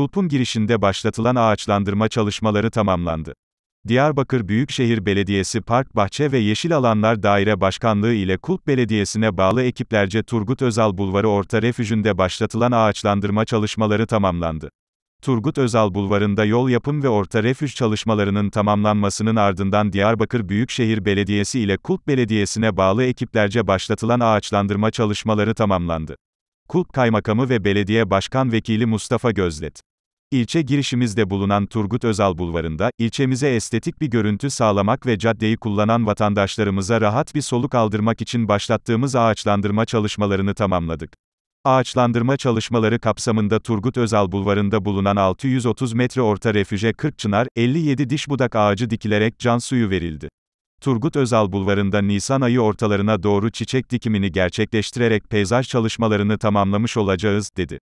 Kulp'un girişinde başlatılan ağaçlandırma çalışmaları tamamlandı. Diyarbakır Büyükşehir Belediyesi Park Bahçe ve Yeşil Alanlar Daire Başkanlığı ile Kulp Belediyesi'ne bağlı ekiplerce Turgut Özal Bulvarı Orta Refüjü'nde başlatılan ağaçlandırma çalışmaları tamamlandı. Turgut Özal Bulvarı'nda yol yapım ve orta refüj çalışmalarının tamamlanmasının ardından Diyarbakır Büyükşehir Belediyesi ile Kulp Belediyesi'ne bağlı ekiplerce başlatılan ağaçlandırma çalışmaları tamamlandı. Kulp Kaymakamı ve Belediye Başkan Vekili Mustafa Gözlet İlçe girişimizde bulunan Turgut Özal Bulvarı'nda, ilçemize estetik bir görüntü sağlamak ve caddeyi kullanan vatandaşlarımıza rahat bir soluk aldırmak için başlattığımız ağaçlandırma çalışmalarını tamamladık. Ağaçlandırma çalışmaları kapsamında Turgut Özal Bulvarı'nda bulunan 630 metre orta refüje 40 çınar, 57 diş budak ağacı dikilerek can suyu verildi. Turgut Özal Bulvarı'nda Nisan ayı ortalarına doğru çiçek dikimini gerçekleştirerek peyzaj çalışmalarını tamamlamış olacağız, dedi.